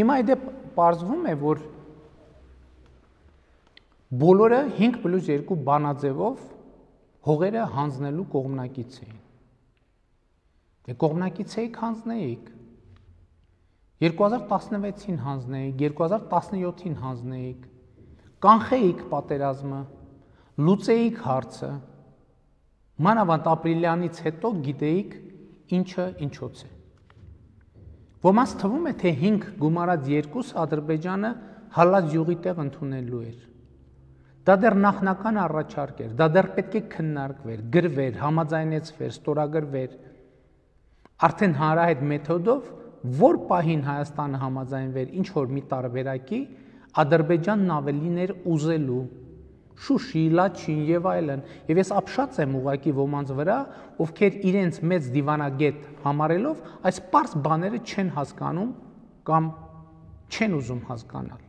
Հիմա իդե պարզվում է, որ բոլորը 5+2 բանաձևով հողերը հանձնելու կողմնակից էին։ Դե կողմնակից էիք հանձնեիք։ 2016-ին հանձնեիք, 2017-ին հանձնեիք։ Կանխեիք պատերազմը, լուծեիք հարցը։ Մանավանդ ապրիլյանից հետո գիտեիք ինչը ինչոց է։ Ոմանց թվում է, թե 5 գումարած 2 Ադրբեջանը հալած յուղի տեղ ընդունելու էր։ Դա դեռ նախնական առաջարկ էր, դա դեռ պետք է քննարկվեր, գրվեր, համաձայնեցվեր, ստորագրվեր։ Արդեն հանրահայտ մեթոդով որ պահին Հայաստանը համաձայնվեր ինչ որ մի տարբերակի, Ադրբեջանն ավելին էր ուզելու Շուշի, Լաչին եւ այլն։ Եվ ես ապշած եմ ուղակի ոմանց վրա, ովքեր իրենց մեծ դիվանագետ համարելով այս པարս բաները չեն հասկանում կամ չեն ուզում հասկանալ։